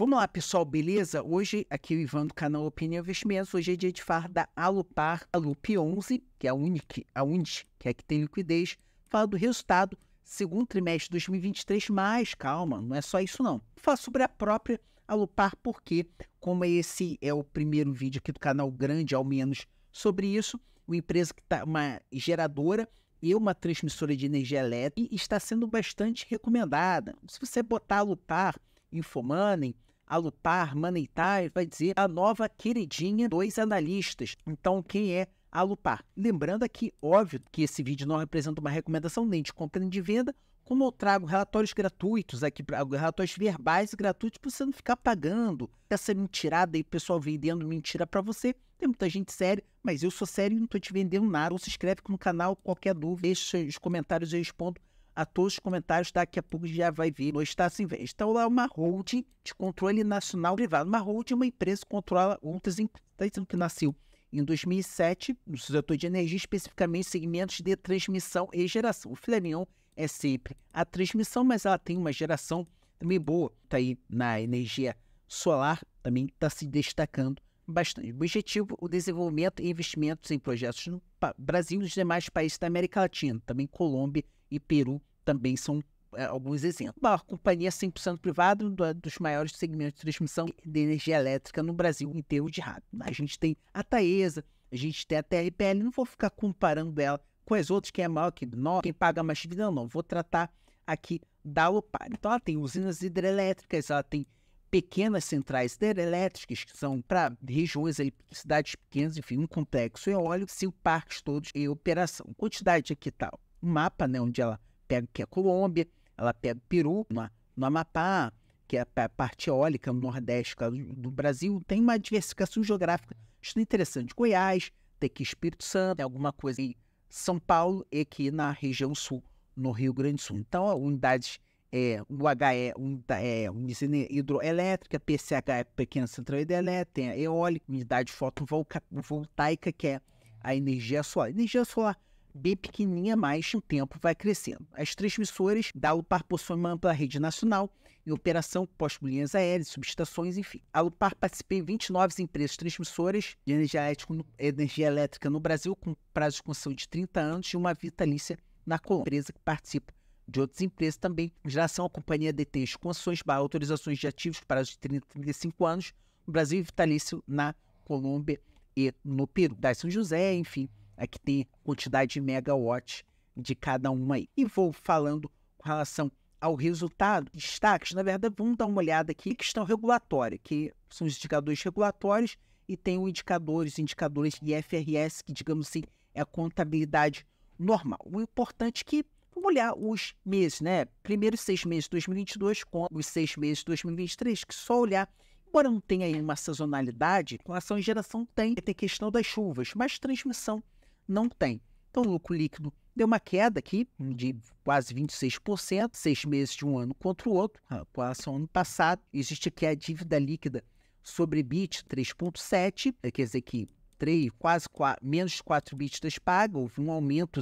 Vamos lá, pessoal, beleza? Hoje, aqui o Ivan do canal Opinião Investimentos. Hoje é dia de falar da Alupar, Alup 11, que é a única, a Unic, que é a que tem liquidez. Fala do resultado, segundo trimestre de 2023, mas calma, não é só isso não. Fala sobre a própria Alupar, porque como esse é o primeiro vídeo aqui do canal grande, ao menos, sobre isso, uma empresa que está uma geradora e uma transmissora de energia elétrica e está sendo bastante recomendada. Se você botar Alupar, Infomoney, Alupar, Maneitai, vai dizer a nova queridinha dos analistas. Então, quem é Alupar? Lembrando aqui, óbvio, que esse vídeo não representa uma recomendação nem de compra nem de venda, como eu trago relatórios gratuitos aqui, relatórios verbais gratuitos para você não ficar pagando essa mentirada o pessoal vendendo mentira para você. Tem muita gente séria, mas eu sou sério e não estou te vendendo nada. Ou se inscreve no canal, qualquer dúvida, deixa os comentários, eu respondo a todos os comentários, daqui a pouco já vai vir está Estácio Invest. Então lá é uma holding de controle nacional privado. Uma holding é uma empresa que controla outras empresas tá que nasceu em 2007, no setor de energia, especificamente segmentos de transmissão e geração. O Flamengo é sempre a transmissão, mas ela tem uma geração também boa. Está aí na energia solar, também está se destacando bastante. O objetivo, o desenvolvimento e investimentos em projetos no Brasil e nos demais países da América Latina, também Colômbia e Peru também são é, alguns exemplos. Uma companhia 100% privada um dos maiores segmentos de transmissão de energia elétrica no Brasil inteiro de rádio. A gente tem a Taesa, a gente tem a TRPL, não vou ficar comparando ela com as outras, quem é maior, quem menor, quem paga mais dividendo, não. Vou tratar aqui da Opar. Então ela tem usinas hidrelétricas, ela tem pequenas centrais hidrelétricas que são para regiões aí, cidades pequenas, enfim, um complexo eólico, cinco parques todos em operação. Quantidade aqui tal, tá, um mapa, né, onde ela pega que é a Colômbia, ela pega o Peru, no, no Amapá, que é a parte eólica no nordeste do Brasil, tem uma diversificação geográfica isso é interessante. Goiás, tem aqui Espírito Santo, tem alguma coisa em São Paulo e aqui na região sul, no Rio Grande do Sul. Então, unidades, é, UHE, unidade, é, tá, é unidade hidroelétrica, PCH é pequena central hidrelétrica, tem a eólica, unidade fotovoltaica, que é a energia solar. Energia solar bem pequenininha, mas o tempo vai crescendo. As transmissoras da Alupar possuem uma ampla rede nacional em operação, postam linhas aéreas, subestações, enfim. A Alupar participa em 29 empresas transmissoras de energia, no, energia elétrica no Brasil, com prazo de concessão de 30 anos e uma vitalícia na Colômbia, empresa que participa de outras empresas também. Em relação à companhia detém as concessões para autorizações de ativos para os 30 35 anos, no Brasil e vitalício na Colômbia e no Peru. Da São José, enfim, é que tem quantidade de megawatt de cada uma aí. E vou falando com relação ao resultado, destaques, na verdade, vamos dar uma olhada aqui, questão regulatória, que são os indicadores regulatórios e tem o indicadores os indicadores IFRS, que, digamos assim, é a contabilidade normal. O importante é que, vamos olhar os meses, né? Primeiro seis meses de 2022 com os seis meses de 2023, que só olhar, embora não tenha aí uma sazonalidade, com relação à geração tem, tem questão das chuvas, mas transmissão não tem. Então, o lucro líquido deu uma queda aqui hum, de quase 26%, seis meses de um ano contra o outro, com relação ao ano passado. Existe aqui a dívida líquida sobre BIT 3,7, eh, quer dizer que 3, quase 4, menos 4 BITs pagas, houve um aumento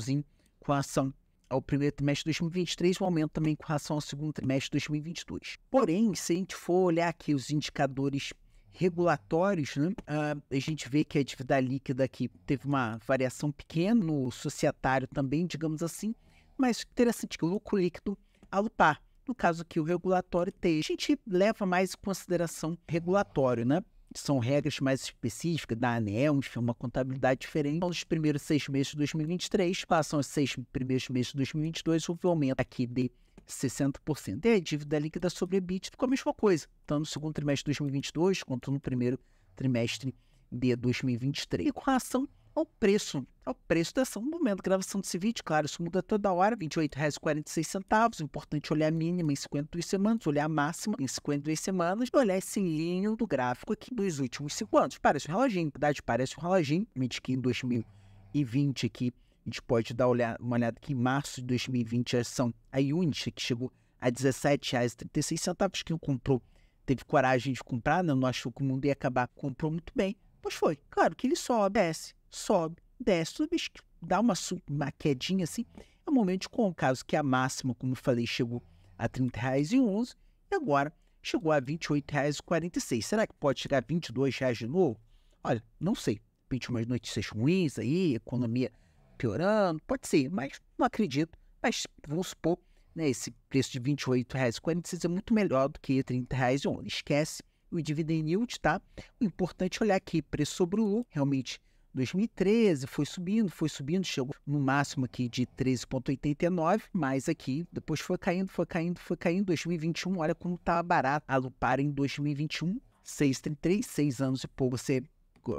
com relação ao primeiro trimestre de 2023, um aumento também com relação ao segundo trimestre de 2022. Porém, se a gente for olhar aqui os indicadores regulatórios, né? Ah, a gente vê que a dívida líquida aqui teve uma variação pequena, no societário também, digamos assim, mas interessante que o lucro líquido alupar. No caso aqui, o regulatório tem. A gente leva mais em consideração regulatório, né? São regras mais específicas da ANEL, enfim, uma contabilidade diferente. Então, nos primeiros seis meses de 2023 passam os seis primeiros meses de 2022, houve um aumento aqui de 60%. E é, a dívida líquida sobre EBIT ficou a mesma coisa, tanto no segundo trimestre de 2022 quanto no primeiro trimestre de 2023. E com relação ao preço, ao preço da ação no momento da gravação desse vídeo, claro, isso muda toda hora, R$ 28,46. Importante olhar a mínima em 52 semanas, olhar a máxima em 52 semanas e olhar esse linho do gráfico aqui dos últimos 5 anos. Parece um reloginho, verdade, parece um reloginho, mente que em 2020 aqui a gente pode dar uma olhada que em março de 2020 é a ação a Unity, que chegou a R$ 17,36, quem comprou teve coragem de comprar, não, né? não achou que o mundo ia acabar, comprou muito bem. Pois foi, claro que ele sobe, desce, sobe, desce, toda vez que dá uma, uma quedinha assim, é um momento de com o caso que a máxima, como eu falei, chegou a R$ 30,11 e agora chegou a R$ 28,46. Será que pode chegar a R$ 22 de novo? Olha, não sei. De repente, umas notícias ruins aí, economia piorando, pode ser, mas não acredito. Mas vamos supor, né, esse preço de R$28,46 é muito melhor do que R$30,00. Esquece o dividend yield, tá? O importante é olhar aqui, preço sobre o lucro, realmente 2013 foi subindo, foi subindo, chegou no máximo aqui de 13,89, mas aqui depois foi caindo, foi caindo, foi caindo. 2021, olha como tava tá barato. Alupar em 2021, 6,33, seis anos e pouco você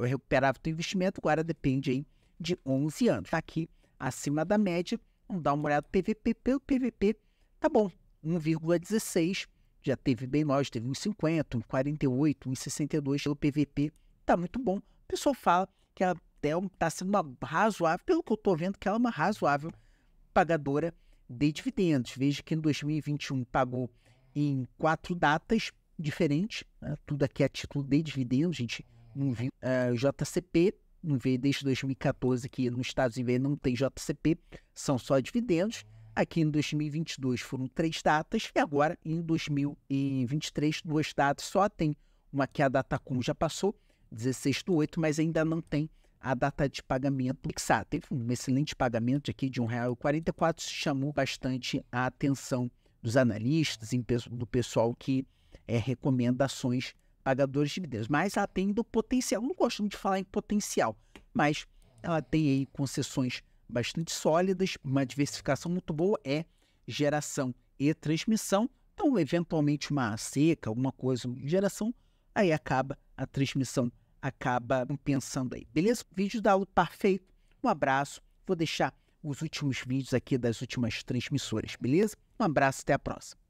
recuperava o seu investimento, agora depende aí de 11 anos. Está aqui acima da média. Vamos dar uma olhada no PVP. Pelo PVP, tá bom. 1,16. Já teve bem longe, teve 1,50, 1,48, 1,62 pelo PVP. Tá muito bom. O pessoal fala que ela está sendo uma razoável, pelo que eu estou vendo, que ela é uma razoável pagadora de dividendos. Veja que em 2021 pagou em quatro datas diferentes, né? tudo aqui é título de dividendos, gente não viu. Uh, eh, JCP ver desde 2014 que nos Estados Unidos não tem JCP, são só dividendos. Aqui em 2022 foram três datas e agora em 2023 duas datas só tem uma que é a data Datacom já passou, 16 do 8, mas ainda não tem a data de pagamento fixada. Teve um excelente pagamento aqui de R$1,44, chamou bastante a atenção dos analistas e do pessoal que é, recomenda ações pagadores de dividendos, mas ela tem do potencial. Eu não gosto muito de falar em potencial, mas ela tem aí concessões bastante sólidas, uma diversificação muito boa é geração e transmissão. Então, eventualmente uma seca, alguma coisa, geração, aí acaba a transmissão, acaba pensando aí. Beleza? Vídeo da aula perfeito. Um abraço. Vou deixar os últimos vídeos aqui das últimas transmissoras, beleza? Um abraço, até a próxima.